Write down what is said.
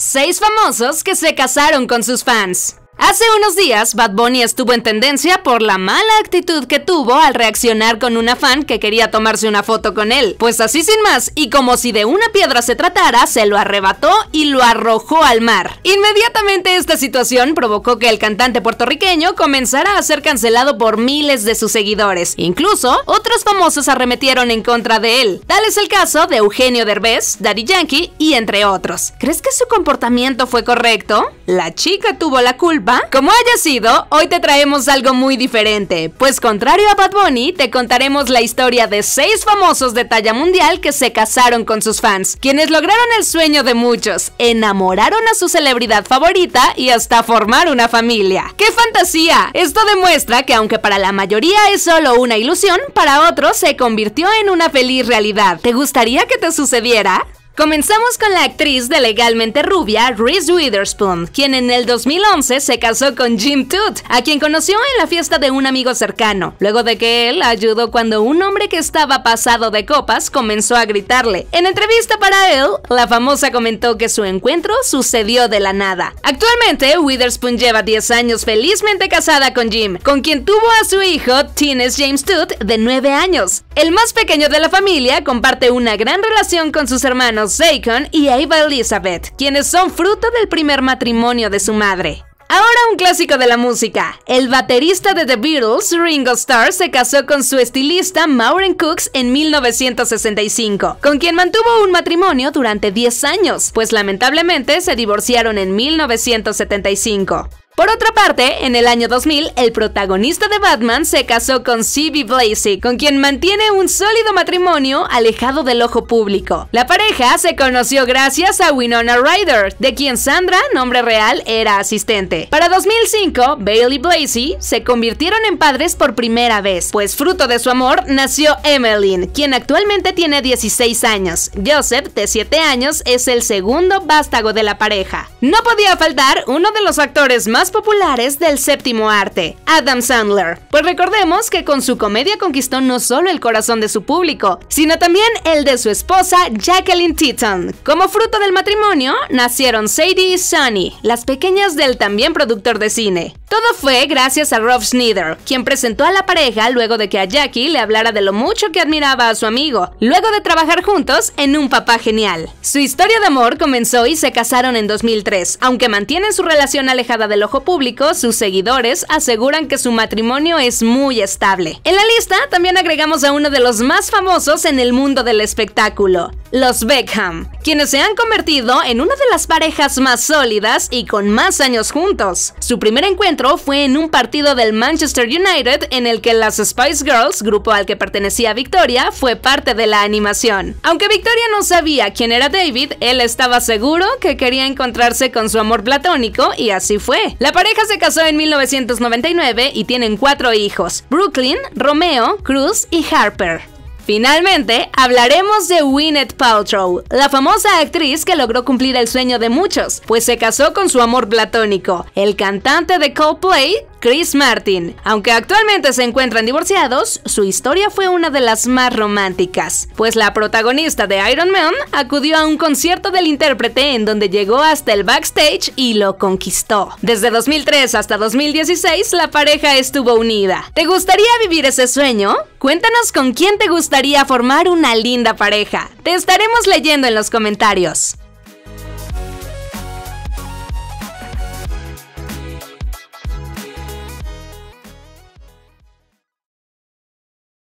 Seis famosos que se casaron con sus fans. Hace unos días, Bad Bunny estuvo en tendencia por la mala actitud que tuvo al reaccionar con una fan que quería tomarse una foto con él. Pues así sin más, y como si de una piedra se tratara, se lo arrebató y lo arrojó al mar. Inmediatamente esta situación provocó que el cantante puertorriqueño comenzara a ser cancelado por miles de sus seguidores. Incluso, otros famosos arremetieron en contra de él. Tal es el caso de Eugenio Derbez, Daddy Yankee y entre otros. ¿Crees que su comportamiento fue correcto? La chica tuvo la culpa como haya sido, hoy te traemos algo muy diferente, pues contrario a Bad Bunny, te contaremos la historia de seis famosos de talla mundial que se casaron con sus fans, quienes lograron el sueño de muchos, enamoraron a su celebridad favorita y hasta formar una familia. ¡Qué fantasía! Esto demuestra que aunque para la mayoría es solo una ilusión, para otros se convirtió en una feliz realidad. ¿Te gustaría que te sucediera? Comenzamos con la actriz de legalmente rubia Reese Witherspoon, quien en el 2011 se casó con Jim Toot, a quien conoció en la fiesta de un amigo cercano, luego de que él ayudó cuando un hombre que estaba pasado de copas comenzó a gritarle. En entrevista para él, la famosa comentó que su encuentro sucedió de la nada. Actualmente, Witherspoon lleva 10 años felizmente casada con Jim, con quien tuvo a su hijo, Tines James Toot, de 9 años. El más pequeño de la familia comparte una gran relación con sus hermanos Sacon y Ava Elizabeth, quienes son fruto del primer matrimonio de su madre. Ahora un clásico de la música. El baterista de The Beatles, Ringo Starr, se casó con su estilista Maureen Cooks en 1965, con quien mantuvo un matrimonio durante 10 años, pues lamentablemente se divorciaron en 1975. Por otra parte, en el año 2000, el protagonista de Batman se casó con C.B. Blasey, con quien mantiene un sólido matrimonio alejado del ojo público. La pareja se conoció gracias a Winona Ryder, de quien Sandra, nombre real, era asistente. Para 2005, Bailey y se convirtieron en padres por primera vez, pues fruto de su amor nació Emmeline, quien actualmente tiene 16 años. Joseph, de 7 años, es el segundo vástago de la pareja. No podía faltar uno de los actores más populares del séptimo arte, Adam Sandler. Pues recordemos que con su comedia conquistó no solo el corazón de su público, sino también el de su esposa Jacqueline Teton. Como fruto del matrimonio, nacieron Sadie y Sunny, las pequeñas del también productor de cine. Todo fue gracias a Rob Schneider, quien presentó a la pareja luego de que a Jackie le hablara de lo mucho que admiraba a su amigo, luego de trabajar juntos en Un Papá Genial. Su historia de amor comenzó y se casaron en 2003. Aunque mantienen su relación alejada del ojo público, sus seguidores aseguran que su matrimonio es muy estable. En la lista también agregamos a uno de los más famosos en el mundo del espectáculo, los Beckham, quienes se han convertido en una de las parejas más sólidas y con más años juntos. Su primer encuentro fue en un partido del Manchester United en el que las Spice Girls, grupo al que pertenecía Victoria, fue parte de la animación. Aunque Victoria no sabía quién era David, él estaba seguro que quería encontrarse con su amor platónico y así fue. La pareja se casó en 1999 y tienen cuatro hijos, Brooklyn, Romeo, Cruz y Harper. Finalmente, hablaremos de Winnet Paltrow, la famosa actriz que logró cumplir el sueño de muchos, pues se casó con su amor platónico, el cantante de Coldplay, Chris Martin. Aunque actualmente se encuentran divorciados, su historia fue una de las más románticas, pues la protagonista de Iron Man acudió a un concierto del intérprete en donde llegó hasta el backstage y lo conquistó. Desde 2003 hasta 2016 la pareja estuvo unida. ¿Te gustaría vivir ese sueño? Cuéntanos con quién te gustaría formar una linda pareja. Te estaremos leyendo en los comentarios.